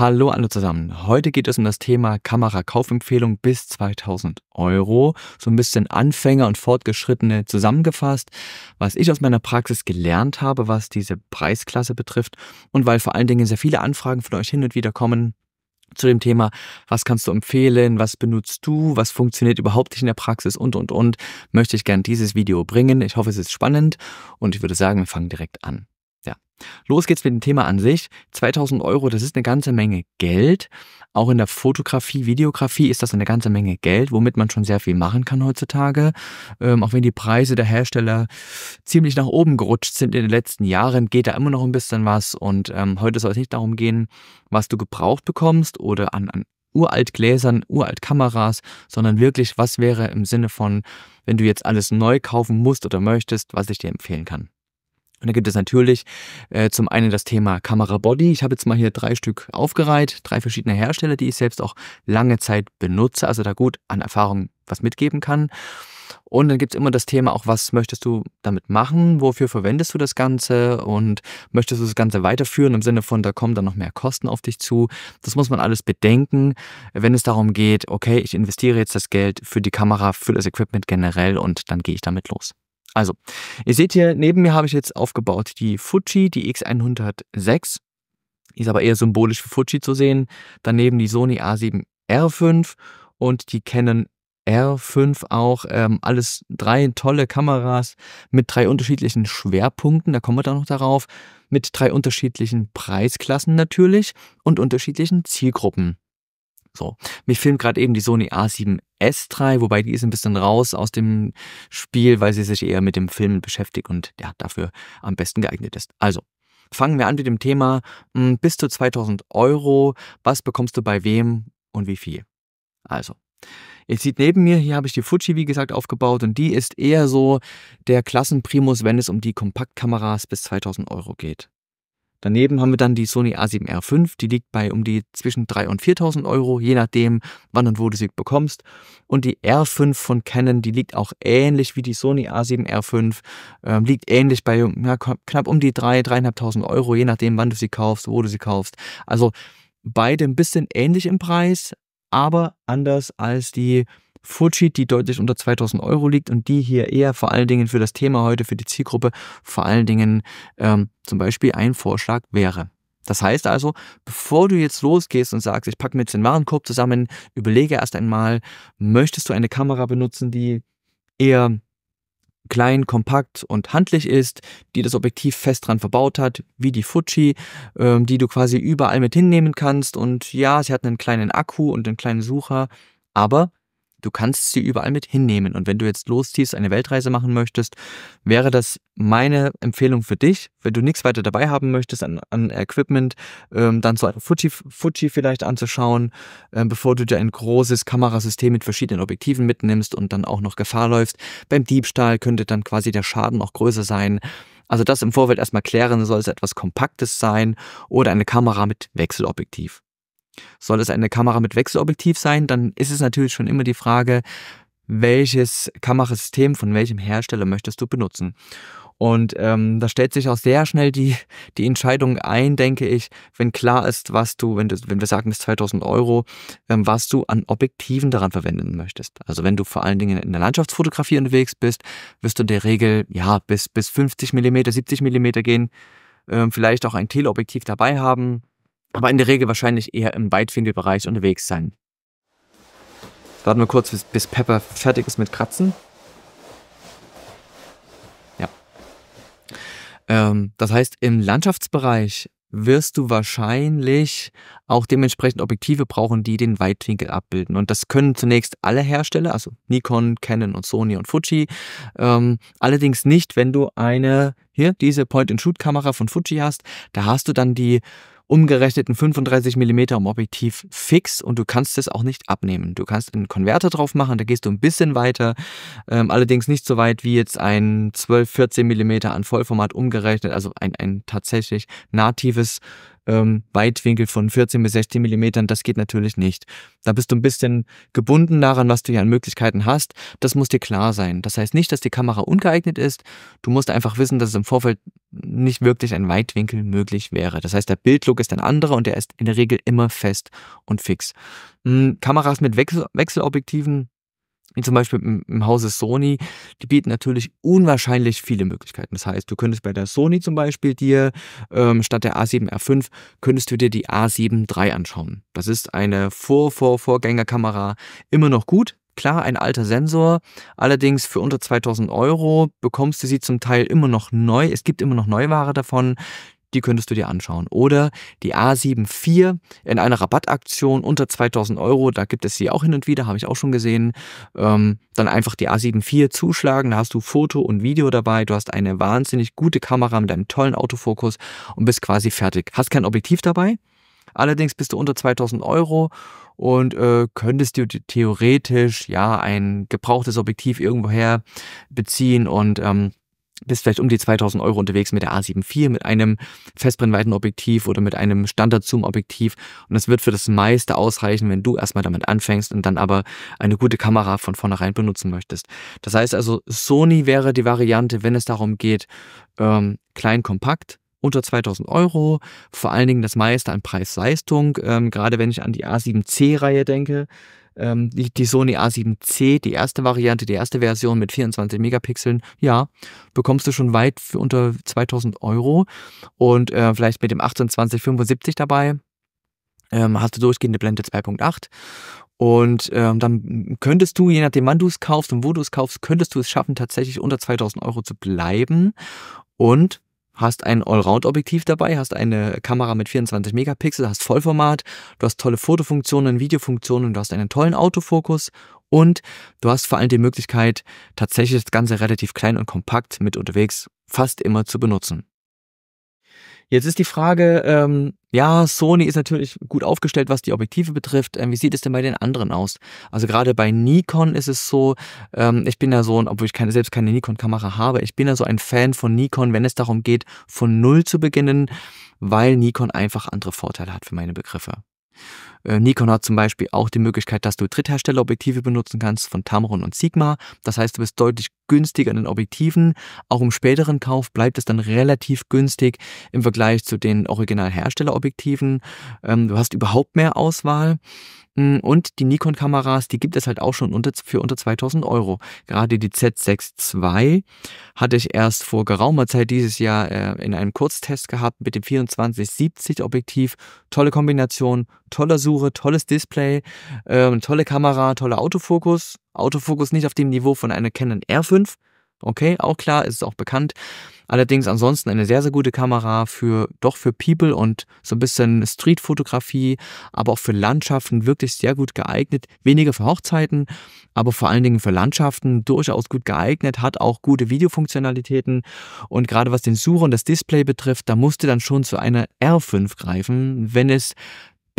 Hallo alle zusammen. Heute geht es um das Thema Kamerakaufempfehlung bis 2000 Euro. So ein bisschen Anfänger und Fortgeschrittene zusammengefasst, was ich aus meiner Praxis gelernt habe, was diese Preisklasse betrifft und weil vor allen Dingen sehr viele Anfragen von euch hin und wieder kommen, zu dem Thema, was kannst du empfehlen, was benutzt du, was funktioniert überhaupt nicht in der Praxis und, und, und, möchte ich gern dieses Video bringen. Ich hoffe, es ist spannend und ich würde sagen, wir fangen direkt an. Los geht's mit dem Thema an sich. 2000 Euro, das ist eine ganze Menge Geld. Auch in der Fotografie, Videografie ist das eine ganze Menge Geld, womit man schon sehr viel machen kann heutzutage. Ähm, auch wenn die Preise der Hersteller ziemlich nach oben gerutscht sind in den letzten Jahren, geht da immer noch ein bisschen was. Und ähm, heute soll es nicht darum gehen, was du gebraucht bekommst oder an, an uralt Gläsern, uralt Kameras, sondern wirklich, was wäre im Sinne von, wenn du jetzt alles neu kaufen musst oder möchtest, was ich dir empfehlen kann. Und da gibt es natürlich äh, zum einen das Thema Kamera Body. Ich habe jetzt mal hier drei Stück aufgereiht, drei verschiedene Hersteller, die ich selbst auch lange Zeit benutze, also da gut an Erfahrung was mitgeben kann. Und dann gibt es immer das Thema auch, was möchtest du damit machen, wofür verwendest du das Ganze und möchtest du das Ganze weiterführen im Sinne von, da kommen dann noch mehr Kosten auf dich zu. Das muss man alles bedenken, wenn es darum geht, okay, ich investiere jetzt das Geld für die Kamera, für das Equipment generell und dann gehe ich damit los. Also, ihr seht hier, neben mir habe ich jetzt aufgebaut die Fuji, die X106. ist aber eher symbolisch für Fuji zu sehen. Daneben die Sony A7R5 und die Canon R5 auch. Ähm, alles drei tolle Kameras mit drei unterschiedlichen Schwerpunkten, da kommen wir dann noch darauf. Mit drei unterschiedlichen Preisklassen natürlich und unterschiedlichen Zielgruppen. So. Mich filmt gerade eben die Sony A7S3, wobei die ist ein bisschen raus aus dem Spiel, weil sie sich eher mit dem Filmen beschäftigt und ja, dafür am besten geeignet ist. Also, fangen wir an mit dem Thema mh, hm, bis zu 2000 Euro. Was bekommst du bei wem und wie viel? Also, Ihr seht neben mir, hier habe ich die Fuji, wie gesagt, aufgebaut und die ist eher so der Klassenprimus, wenn es um die Kompaktkameras bis 2000 Euro geht. Daneben haben wir dann die Sony A7R5, die liegt bei um die zwischen 3.000 und 4.000 Euro, je nachdem, wann und wo du sie bekommst. Und die R5 von Canon, die liegt auch ähnlich wie die Sony A7R5, äh, liegt ähnlich bei ja, knapp um die 3.000, 3.500 Euro, je nachdem, wann du sie kaufst, wo du sie kaufst. Also beide ein bisschen ähnlich im Preis, aber anders als die Foodsheet, die deutlich unter 2000 Euro liegt und die hier eher vor allen Dingen für das Thema heute, für die Zielgruppe, vor allen Dingen ähm, zum Beispiel ein Vorschlag wäre. Das heißt also, bevor du jetzt losgehst und sagst, ich packe mir jetzt den Warenkorb zusammen, überlege erst einmal, möchtest du eine Kamera benutzen, die eher klein, kompakt und handlich ist, die das Objektiv fest dran verbaut hat, wie die Fuji, ähm, die du quasi überall mit hinnehmen kannst und ja, sie hat einen kleinen Akku und einen kleinen Sucher, aber du kannst sie überall mit hinnehmen. Und wenn du jetzt losziehst, eine Weltreise machen möchtest, wäre das meine Empfehlung für dich. Wenn du nichts weiter dabei haben möchtest an, an Equipment, ähm, dann so ein Fuji, Fuji vielleicht anzuschauen, ähm, bevor du dir ein großes Kamerasystem mit verschiedenen Objektiven mitnimmst und dann auch noch Gefahr läufst. Beim Diebstahl könnte dann quasi der Schaden auch größer sein. Also das im Vorfeld erstmal klären, soll es etwas Kompaktes sein oder eine Kamera mit Wechselobjektiv. Soll es eine Kamera mit Wechselobjektiv sein, dann ist es natürlich schon immer die Frage, welches Kamerasystem von welchem Hersteller möchtest du benutzen. Und ähm, da stellt sich auch sehr schnell die, die Entscheidung ein, denke ich, wenn klar ist, was du, wenn, du, wenn wir sagen, bis 2000 Euro, ähm, was du an Objektiven daran verwenden möchtest. Also wenn du vor allen Dingen in der Landschaftsfotografie unterwegs bist, wirst du in der Regel ja bis, bis 50 mm, 70 mm gehen, ähm, vielleicht auch ein Teleobjektiv dabei haben, aber in der Regel wahrscheinlich eher im Weitwinkelbereich unterwegs sein. Warten wir kurz, bis, Pepper fertig ist mit Kratzen. Ja. Ähm, das heißt, im Landschaftsbereich wirst du wahrscheinlich auch dementsprechend Objektive brauchen, die den Weitwinkel abbilden. Und das können zunächst alle Hersteller, also Nikon, Canon und Sony und Fuji. Ähm, allerdings nicht, wenn du eine, hier, diese Point-and-Shoot-Kamera von Fuji hast. Da hast du dann die umgerechneten 35 mm um Objektiv fix und du kannst es auch nicht abnehmen. Du kannst einen Konverter drauf machen, da gehst du ein bisschen weiter, ähm, allerdings nicht so weit wie jetzt ein 12, 14 mm an Vollformat umgerechnet, also ein, ein tatsächlich natives ähm, Weitwinkel von 14 bis 16 Millimetern, das geht natürlich nicht. Da bist du ein bisschen gebunden daran, was du hier an Möglichkeiten hast. Das muss dir klar sein. Das heißt nicht, dass die Kamera ungeeignet ist. Du musst einfach wissen, dass es im Vorfeld nicht wirklich ein Weitwinkel möglich wäre. Das heißt, der Bildlook ist ein anderer und der ist in der Regel immer fest und fix. Hm, Kameras mit Wechsel Wechselobjektiven wie zum Beispiel im, Hause Sony, die bieten natürlich unwahrscheinlich viele Möglichkeiten. Das heißt, du könntest bei der Sony zum Beispiel dir ähm, statt der A7R5 könntest du dir die A7 III anschauen. Das ist eine Vor-Vor-Vorgängerkamera, immer noch gut. Klar, ein alter Sensor, allerdings für unter 2000 Euro bekommst du sie zum Teil immer noch neu. Es gibt immer noch Neuware davon die könntest du dir anschauen. Oder die A74 in einer Rabattaktion unter 2000 Euro, da gibt es sie auch hin und wieder, habe ich auch schon gesehen. Ähm, dann einfach die A74 zuschlagen, da hast du Foto und Video dabei, du hast eine wahnsinnig gute Kamera mit einem tollen Autofokus und bist quasi fertig. Hast kein Objektiv dabei, allerdings bist du unter 2000 Euro und äh, könntest du theoretisch ja ein gebrauchtes Objektiv irgendwoher beziehen und ähm, bist vielleicht um die 2000 Euro unterwegs mit der A74, mit einem Festbrennweitenobjektiv oder mit einem Standard-Zoom-Objektiv. Und das wird für das meiste ausreichen, wenn du erstmal damit anfängst und dann aber eine gute Kamera von vornherein benutzen möchtest. Das heißt also, Sony wäre die Variante, wenn es darum geht, ähm, klein, kompakt, unter 2000 Euro, vor allen Dingen das meiste an Preis-Leistung, ähm, gerade wenn ich an die A7C-Reihe denke, ähm, die, die Sony A7C, die erste Variante, die erste Version mit 24 Megapixeln, ja, bekommst du schon weit für unter 2000 Euro und äh, vielleicht mit dem 2875 dabei. Ähm, hast du durchgehende Blende 2.8 und ähm, dann könntest du, je nachdem wann du es kaufst und wo du es kaufst, könntest du es schaffen, tatsächlich unter 2000 Euro zu bleiben. Und hast ein Allround-Objektiv dabei, hast eine Kamera mit 24 Megapixel, hast Vollformat, du hast tolle Fotofunktionen, Videofunktionen, du hast einen tollen Autofokus und du hast vor allem die Möglichkeit, tatsächlich das Ganze relativ klein und kompakt mit unterwegs fast immer zu benutzen. Jetzt ist die Frage, ähm, ja, Sony ist natürlich gut aufgestellt, was die Objektive betrifft. Ähm, wie sieht es denn bei den anderen aus? Also gerade bei Nikon ist es so, ähm, ich bin ja so, obwohl ich keine, selbst keine Nikon-Kamera habe, ich bin ja so ein Fan von Nikon, wenn es darum geht, von Null zu beginnen, weil Nikon einfach andere Vorteile hat für meine Begriffe. Äh, Nikon hat zum Beispiel auch die Möglichkeit, dass du Drittherstellerobjektive benutzen kannst von Tamron und Sigma. Das heißt, du bist deutlich günstiger in den Objektiven. Auch im späteren Kauf bleibt es dann relativ günstig im Vergleich zu den Originalherstellerobjektiven. Ähm, du hast überhaupt mehr Auswahl. Mm, und die Nikon-Kameras, die gibt es halt auch schon unter, für unter 2000 Euro. Gerade die Z6 II hatte ich erst vor geraumer Zeit dieses Jahr äh, in einem Kurztest gehabt mit dem 24-70 Objektiv. Tolle Kombination, toller Zoom. Suche, tolles Display, äh, tolle Kamera, toller Autofokus. Autofokus nicht auf dem Niveau von einer Canon R5. Okay, auch klar, ist auch bekannt. Allerdings ansonsten eine sehr, sehr gute Kamera für doch für People und so ein bisschen Streetfotografie, aber auch für Landschaften wirklich sehr gut geeignet. Weniger für Hochzeiten, aber vor allen Dingen für Landschaften durchaus gut geeignet, hat auch gute Videofunktionalitäten. Und gerade was den Sucher und das Display betrifft, da musste dann schon zu einer R5 greifen, wenn es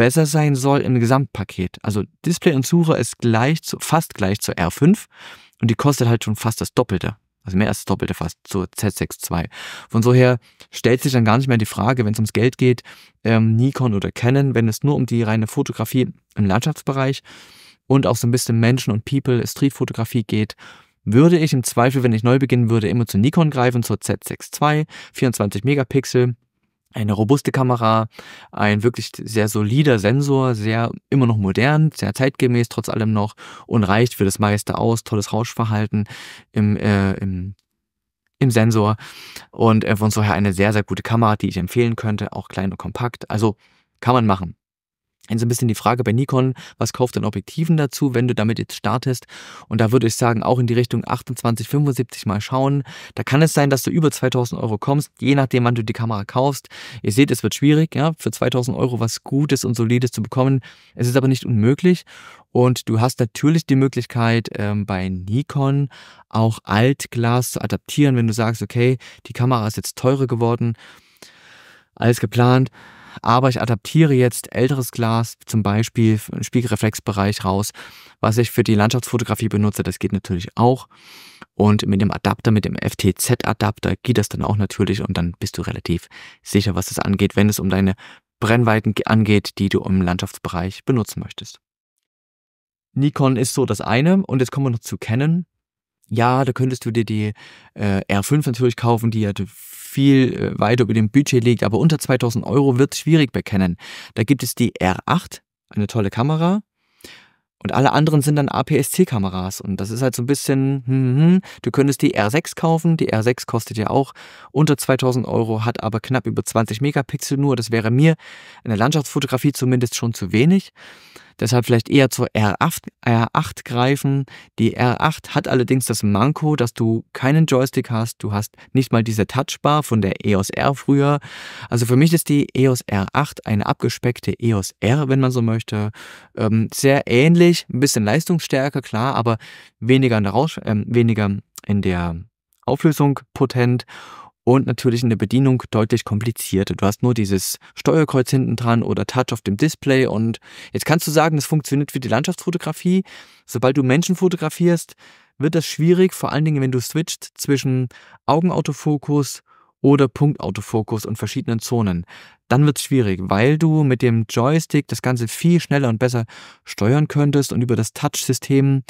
besser sein soll im Gesamtpaket. Also Display und Suche ist gleich zu, fast gleich zur R5 und die kostet halt schon fast das Doppelte. Also mehr als das Doppelte fast zur Z6 II. Von so her stellt sich dann gar nicht mehr die Frage, wenn es ums Geld geht, ähm, Nikon oder Canon, wenn es nur um die reine Fotografie im Landschaftsbereich und auch so ein bisschen Menschen und People, Streetfotografie geht, würde ich im Zweifel, wenn ich neu beginnen würde, immer zu Nikon greifen, zur Z6 II, 24 Megapixel, eine robuste Kamera, ein wirklich sehr solider Sensor, sehr immer noch modern, sehr zeitgemäß trotz allem noch und reicht für das meiste aus. Tolles Rauschverhalten im, äh, im, im Sensor und äh, von daher eine sehr, sehr gute Kamera, die ich empfehlen könnte, auch klein und kompakt. Also kann man machen. Also ein bisschen die Frage bei Nikon, was kauft denn Objektiven dazu, wenn du damit jetzt startest? Und da würde ich sagen, auch in die Richtung 28, 75 mal schauen. Da kann es sein, dass du über 2000 Euro kommst, je nachdem, wann du die Kamera kaufst. Ihr seht, es wird schwierig, ja, für 2000 Euro was Gutes und Solides zu bekommen. Es ist aber nicht unmöglich. Und du hast natürlich die Möglichkeit, ähm, bei Nikon auch Altglas zu adaptieren, wenn du sagst, okay, die Kamera ist jetzt teurer geworden, alles geplant aber ich adaptiere jetzt älteres Glas, zum Beispiel Spiegelreflexbereich raus, was ich für die Landschaftsfotografie benutze. Das geht natürlich auch. Und mit dem Adapter, mit dem FTZ-Adapter geht das dann auch natürlich und dann bist du relativ sicher, was das angeht, wenn es um deine Brennweiten angeht, die du im Landschaftsbereich benutzen möchtest. Nikon ist so das eine und jetzt kommen wir noch zu Canon. Ja, da könntest du dir die äh, R5 natürlich kaufen, die ja viel äh, weit über dem Budget liegt, aber unter 2000 Euro wird es schwierig bekennen. Da gibt es die R8, eine tolle Kamera, und alle anderen sind dann APS-C-Kameras. Und das ist halt so ein bisschen, hm, hm, hm. du könntest die R6 kaufen. Die R6 kostet ja auch unter 2000 Euro, hat aber knapp über 20 Megapixel nur. Das wäre mir in der Landschaftsfotografie zumindest schon zu wenig. Deshalb vielleicht eher zur R8, R8 greifen. Die R8 hat allerdings das Manko, dass du keinen Joystick hast. Du hast nicht mal diese Touchbar von der EOS R früher. Also für mich ist die EOS R8 eine abgespeckte EOS R, wenn man so möchte. Ähm, sehr ähnlich, ein bisschen leistungsstärker, klar, aber weniger in der, Rausch, äh, weniger in der Auflösung potent und natürlich in der Bedienung deutlich komplizierter. Du hast nur dieses Steuerkreuz hinten dran oder Touch auf dem Display und jetzt kannst du sagen, das funktioniert für die Landschaftsfotografie. Sobald du Menschen fotografierst, wird das schwierig, vor allen Dingen, wenn du switcht zwischen Augenautofokus oder Punktautofokus und verschiedenen Zonen. Dann wird es schwierig, weil du mit dem Joystick das Ganze viel schneller und besser steuern könntest und über das Touch-System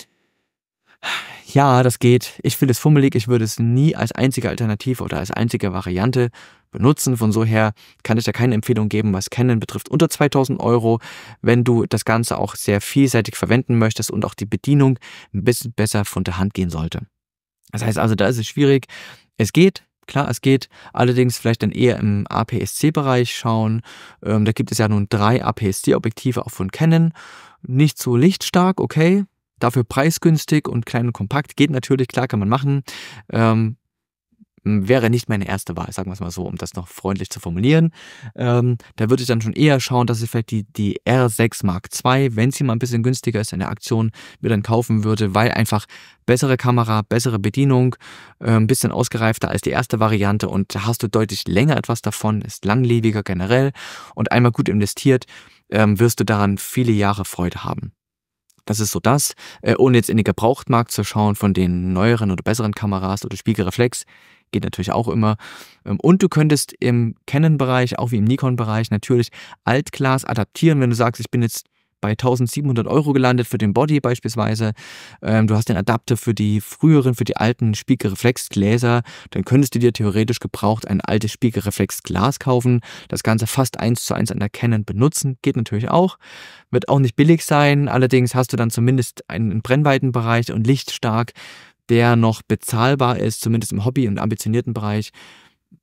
ja, das geht. Ich finde es fummelig. Ich würde es nie als einzige Alternative oder als einzige Variante benutzen. Von so her kann ich da keine Empfehlung geben, was Canon betrifft, unter 2000 Euro. Wenn du das Ganze auch sehr vielseitig verwenden möchtest und auch die Bedienung ein bisschen besser von der Hand gehen sollte. Das heißt also, da ist es schwierig. Es geht, Klar, es geht allerdings vielleicht dann eher im APS-C-Bereich schauen. Ähm, da gibt es ja nun drei APS-C-Objektive auch von Canon. Nicht so lichtstark, okay, dafür preisgünstig und klein und kompakt. Geht natürlich, klar kann man machen. Ähm, wäre nicht meine erste Wahl, sagen wir es mal so, um das noch freundlich zu formulieren. Ähm, da würde ich dann schon eher schauen, dass ich vielleicht die, die R6 Mark II, wenn sie mal ein bisschen günstiger ist in der Aktion, mir dann kaufen würde, weil einfach bessere Kamera, bessere Bedienung, äh, ein bisschen ausgereifter als die erste Variante und hast du deutlich länger etwas davon, ist langlebiger generell und einmal gut investiert, ähm, wirst du daran viele Jahre Freude haben. Das ist so das, äh, ohne jetzt in den Gebrauchtmarkt zu schauen von den neueren oder besseren Kameras oder Spiegelreflex. Geht natürlich auch immer. Ähm, und du könntest im Canon-Bereich, auch wie im Nikon-Bereich, natürlich Altglas adaptieren, wenn du sagst, ich bin jetzt bei 1700 Euro gelandet für den Body beispielsweise. Ähm, du hast den Adapter für die früheren, für die alten Spiegelreflexgläser. Dann könntest du dir theoretisch gebraucht ein altes Spiegelreflexglas kaufen. Das Ganze fast eins zu eins an der Canon benutzen. Geht natürlich auch. Wird auch nicht billig sein. Allerdings hast du dann zumindest einen Brennweitenbereich und lichtstark, der noch bezahlbar ist, zumindest im Hobby- und ambitionierten Bereich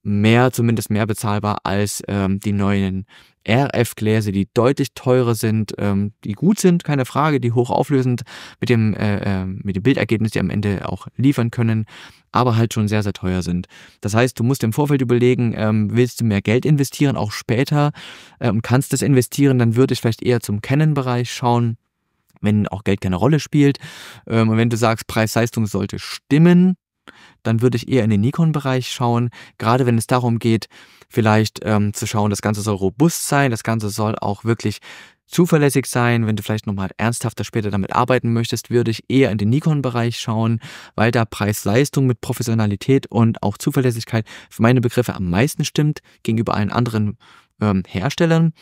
mehr, zumindest mehr bezahlbar als ähm, die neuen RF-Gläser, die deutlich teurer sind, ähm, die gut sind, keine Frage, die hochauflösend mit dem, äh, äh, mit dem Bildergebnis, die am Ende auch liefern können, aber halt schon sehr, sehr teuer sind. Das heißt, du musst im Vorfeld überlegen, ähm, willst du mehr Geld investieren, auch später, äh, und kannst das investieren, dann würde ich vielleicht eher zum Canon-Bereich schauen wenn auch Geld keine Rolle spielt. Ähm, und wenn du sagst, Preis-Leistung sollte stimmen, dann würde ich eher in den Nikon-Bereich schauen, gerade wenn es darum geht, vielleicht ähm, zu schauen, das Ganze soll robust sein, das Ganze soll auch wirklich zuverlässig sein. Wenn du vielleicht nochmal ernsthafter später damit arbeiten möchtest, würde ich eher in den Nikon-Bereich schauen, weil da Preis-Leistung mit Professionalität und auch Zuverlässigkeit für meine Begriffe am meisten stimmt gegenüber allen anderen ähm, Herstellern.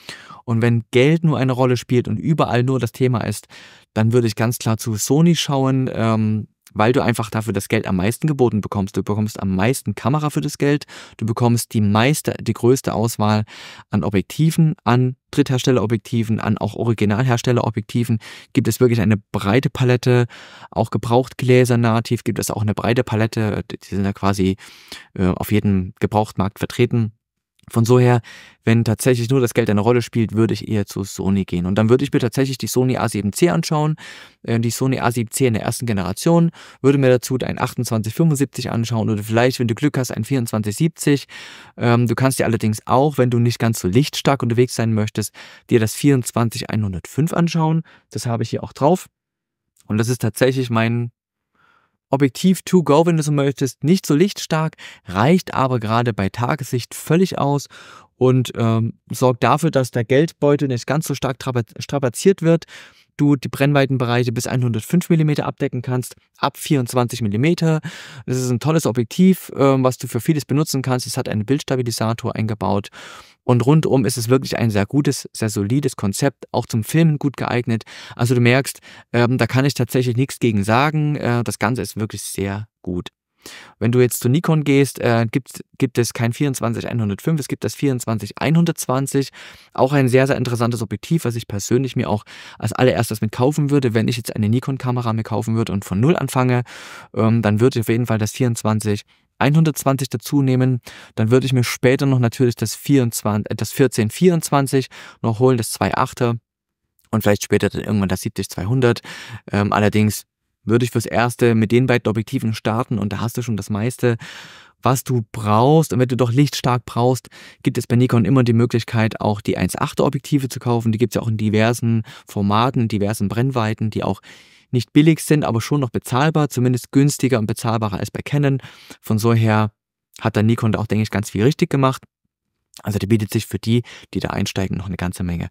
Und wenn Geld nur eine Rolle spielt und überall nur das Thema ist, dann würde ich ganz klar zu Sony schauen. Ähm, weil du einfach dafür das Geld am meisten geboten bekommst. Du bekommst am meisten Kamera für das Geld, du bekommst die meiste, die größte Auswahl an Objektiven, an Drittherstellerobjektiven, an auch Originalherstellerobjektiven gibt es wirklich eine breite Palette. Auch Gebrauchtgläser nativ gibt es auch eine breite Palette. Die sind ja quasi äh, auf jedem Gebrauchtmarkt vertreten. Von so her, wenn tatsächlich nur das Geld eine Rolle spielt, würde ich eher zu Sony gehen. Und dann würde ich mir tatsächlich die Sony A7C anschauen, äh, die Sony A7C in der ersten Generation, würde mir dazu ein 2875 anschauen oder vielleicht, wenn du Glück hast, ein 2470. Ähm, du kannst dir allerdings auch, wenn du nicht ganz so lichtstark unterwegs sein möchtest, dir das 24105 anschauen. Das habe ich hier auch drauf. Und das ist tatsächlich mein Objektiv to go, wenn du so möchtest, nicht so lichtstark, reicht aber gerade bei Tagessicht völlig aus und ähm, sorgt dafür, dass der Geldbeutel nicht ganz so stark strapaziert wird. Du die Brennweitenbereiche bis 105 mm abdecken kannst, ab 24 mm. Das ist ein tolles Objektiv, ähm, was du für vieles benutzen kannst. Es hat einen Bildstabilisator eingebaut und rundum ist es wirklich ein sehr gutes, sehr solides Konzept, auch zum Filmen gut geeignet. Also du merkst, ähm, da kann ich tatsächlich nichts gegen sagen. Äh, das Ganze ist wirklich sehr gut. Wenn du jetzt zu Nikon gehst, äh, gibt, gibt es kein 24-105, es gibt das 24-120. Auch ein sehr, sehr interessantes Objektiv, was ich persönlich mir auch als allererstes mit kaufen würde. Wenn ich jetzt eine Nikon-Kamera mir kaufen würde und von Null anfange, ähm, dann würde ich auf jeden Fall das 24 120 dazu nehmen, dann würde ich mir später noch natürlich das, 24, äh, das 1424 noch holen, das 2,8er und vielleicht später dann irgendwann das 70-200. Ähm, allerdings würde ich fürs Erste mit den beiden Objektiven starten und da hast du schon das meiste, was du brauchst. Und wenn du doch lichtstark brauchst, gibt es bei Nikon immer die Möglichkeit, auch die 1,8er Objektive zu kaufen. Die gibt es ja auch in diversen Formaten, in diversen Brennweiten, die auch nicht billig sind, aber schon noch bezahlbar, zumindest günstiger und bezahlbarer als bei Canon. Von so her hat dann Nikon da auch, denke ich, ganz viel richtig gemacht. Also die bietet sich für die, die da einsteigen, noch eine ganze Menge.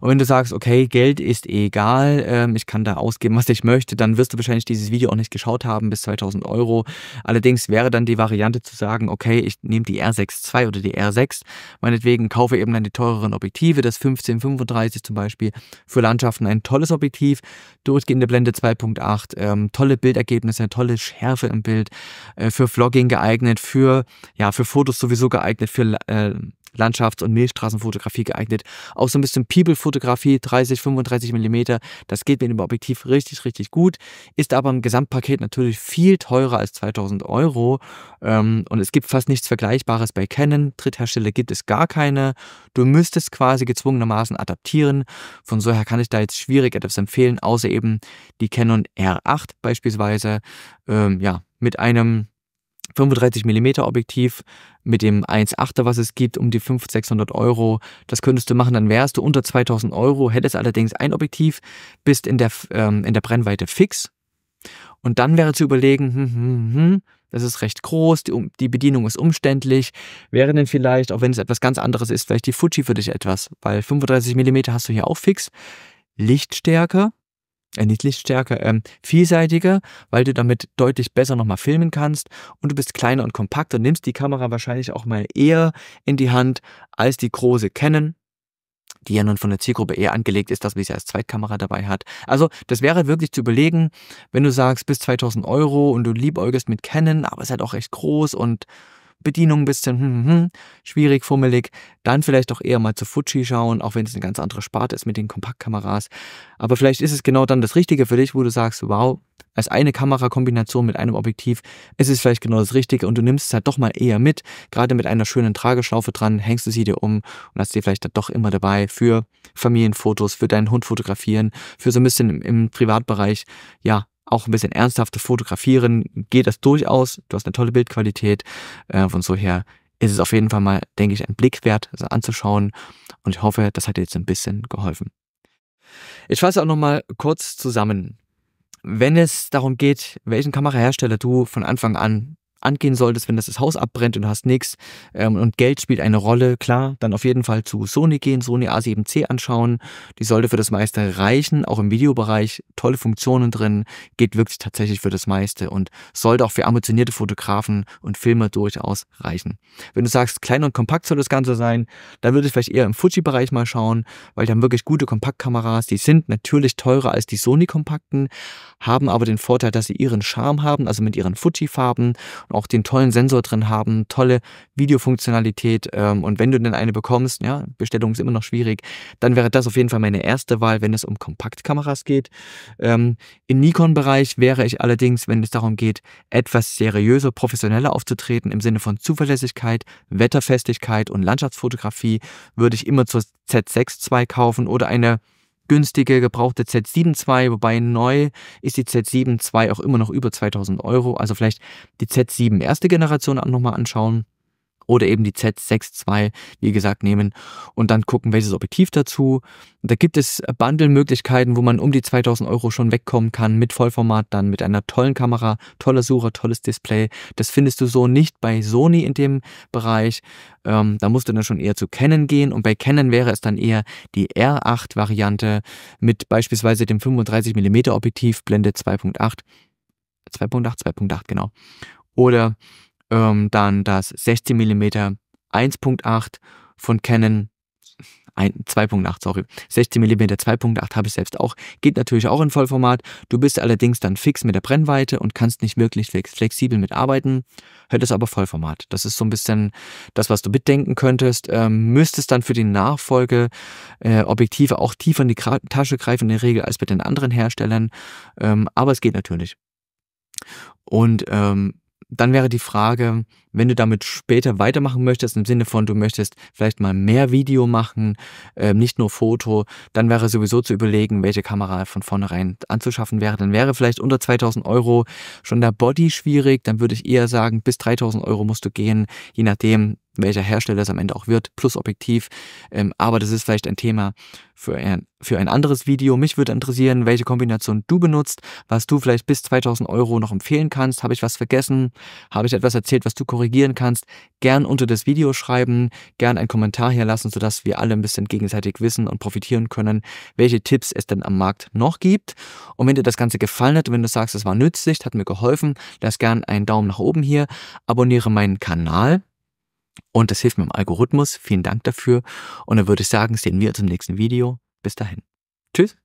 Und wenn du sagst, okay, Geld ist egal, ähm, ich kann da ausgeben, was ich möchte, dann wirst du wahrscheinlich dieses Video auch nicht geschaut haben bis 2000 Euro. Allerdings wäre dann die Variante zu sagen, okay, ich nehme die R6 II oder die R6, meinetwegen kaufe eben dann die teureren Objektive, das 1535 zum Beispiel, für Landschaften ein tolles Objektiv, durchgehende Blende 2.8, ähm, tolle Bildergebnisse, tolle Schärfe im Bild, äh, für Vlogging geeignet, für, ja, für Fotos sowieso geeignet, für... Äh, Landschafts- und Milchstraßenfotografie geeignet. Auch so ein bisschen People-Fotografie, 30, 35 mm. Das geht mit dem Objektiv richtig, richtig gut. Ist aber im Gesamtpaket natürlich viel teurer als 2000 Euro. Ähm, und es gibt fast nichts Vergleichbares bei Canon. Dritthersteller gibt es gar keine. Du müsstest quasi gezwungenermaßen adaptieren. Von so her kann ich da jetzt schwierig etwas empfehlen, außer eben die Canon R8 beispielsweise. Ähm, ja, mit einem 35 mm Objektiv mit dem 1,8er, was es gibt, um die 500, 600 Euro. Das könntest du machen, dann wärst du unter 2000 Euro, hättest allerdings ein Objektiv, bist in der, ähm, in der Brennweite fix. Und dann wäre zu überlegen, hm, hm, hm, hm das ist recht groß, die, die Bedienung ist umständlich. Wäre denn vielleicht, auch wenn es etwas ganz anderes ist, vielleicht die Fuji für dich etwas, weil 35 mm hast du hier auch fix. Lichtstärke, äh, nicht Lichtstärke, ähm, vielseitiger, weil du damit deutlich besser nochmal filmen kannst und du bist kleiner und kompakter, nimmst die Kamera wahrscheinlich auch mal eher in die Hand als die große Canon, die ja nun von der Zielgruppe eher angelegt ist, dass man sie als Zweitkamera dabei hat. Also das wäre wirklich zu überlegen, wenn du sagst, bis 2000 Euro und du liebäugest mit Canon, aber es ist halt auch recht groß und Bedienung ein bisschen hm, hm, hm, schwierig, fummelig. Dann vielleicht auch eher mal zu Fuji schauen, auch wenn es eine ganz andere Sparte ist mit den Kompaktkameras. Aber vielleicht ist es genau dann das Richtige für dich, wo du sagst, wow, als eine Kamerakombination mit einem Objektiv ist es vielleicht genau das Richtige und du nimmst es halt doch mal eher mit. Gerade mit einer schönen Trageschlaufe dran, hängst du sie dir um und hast sie vielleicht dann doch immer dabei für Familienfotos, für deinen Hund fotografieren, für so ein bisschen im, im Privatbereich, ja, auch ein bisschen ernsthafter fotografieren, geht das durchaus. Du hast eine tolle Bildqualität. Äh, von so her ist es auf jeden Fall mal, denke ich, ein Blick wert, das anzuschauen. Und ich hoffe, das hat dir jetzt ein bisschen geholfen. Ich fasse auch nochmal kurz zusammen. Wenn es darum geht, welchen Kamerahersteller du von Anfang an angehen solltest, wenn das, das Haus abbrennt und du hast nichts. Ähm, und Geld spielt eine Rolle, klar. Dann auf jeden Fall zu Sony gehen, Sony A7C anschauen. Die sollte für das meiste reichen, auch im Videobereich. Tolle Funktionen drin, geht wirklich tatsächlich für das meiste und sollte auch für ambitionierte Fotografen und Filme durchaus reichen. Wenn du sagst, klein und kompakt soll das Ganze sein, dann würde ich vielleicht eher im Fuji-Bereich mal schauen, weil die haben wirklich gute Kompaktkameras. Die sind natürlich teurer als die Sony-Kompakten, haben aber den Vorteil, dass sie ihren Charme haben, also mit ihren Fuji-Farben auch den tollen Sensor drin haben, tolle Videofunktionalität. Ähm, und wenn du denn eine bekommst, ja, Bestellung ist immer noch schwierig, dann wäre das auf jeden Fall meine erste Wahl, wenn es um Kompaktkameras geht. Ähm, Im Nikon-Bereich wäre ich allerdings, wenn es darum geht, etwas seriöser, professioneller aufzutreten im Sinne von Zuverlässigkeit, Wetterfestigkeit und Landschaftsfotografie, würde ich immer zur Z6 II kaufen oder eine günstige gebrauchte Z7 II, wobei neu ist die Z7 II auch immer noch über 2000 Euro. Also vielleicht die Z7 erste Generation nochmal anschauen oder eben die Z62, wie gesagt, nehmen und dann gucken, welches Objektiv dazu. Da gibt es Bundle-Möglichkeiten, wo man um die 2000 Euro schon wegkommen kann mit Vollformat, dann mit einer tollen Kamera, toller Sucher, tolles Display. Das findest du so nicht bei Sony in dem Bereich. Ähm, da musst du dann schon eher zu Canon gehen und bei Canon wäre es dann eher die R8-Variante mit beispielsweise dem 35mm Objektiv, Blende 2.8. 2.8, 2.8, genau. Oder ähm, dann das 16 mm 1.8 von Canon 2.8, sorry. 16 mm 2.8 habe ich selbst auch. Geht natürlich auch in Vollformat. Du bist allerdings dann fix mit der Brennweite und kannst nicht wirklich flexibel mitarbeiten. Hört es aber Vollformat. Das ist so ein bisschen das, was du mitdenken könntest. Ähm, müsstest dann für die Nachfolge äh, Objektive auch tiefer in die Gra Tasche greifen in der Regel als bei den anderen Herstellern. Ähm, aber es geht natürlich. Und ähm, dann wäre die Frage, wenn du damit später weitermachen möchtest, im Sinne von, du möchtest vielleicht mal mehr Video machen, äh, nicht nur Foto, dann wäre sowieso zu überlegen, welche Kamera von vornherein anzuschaffen wäre. Dann wäre vielleicht unter 2000 Euro schon der Body schwierig, dann würde ich eher sagen, bis 3000 Euro musst du gehen, je nachdem, welcher Hersteller es am Ende auch wird, plus Objektiv. Ähm, aber das ist vielleicht ein Thema für ein, für ein anderes Video. Mich würde interessieren, welche Kombination du benutzt, was du vielleicht bis 2000 Euro noch empfehlen kannst. Habe ich was vergessen? Habe ich etwas erzählt, was du korrigieren kannst? Gern unter das Video schreiben, gern einen Kommentar hier lassen, sodass wir alle ein bisschen gegenseitig wissen und profitieren können, welche Tipps es denn am Markt noch gibt. Und wenn dir das Ganze gefallen hat, wenn du sagst, es war nützlich, hat mir geholfen, lass gern einen Daumen nach oben hier, abonniere meinen Kanal und das hilft mir im Algorithmus. Vielen Dank dafür. Und dann würde ich sagen, sehen wir uns im nächsten Video. Bis dahin. Tschüss.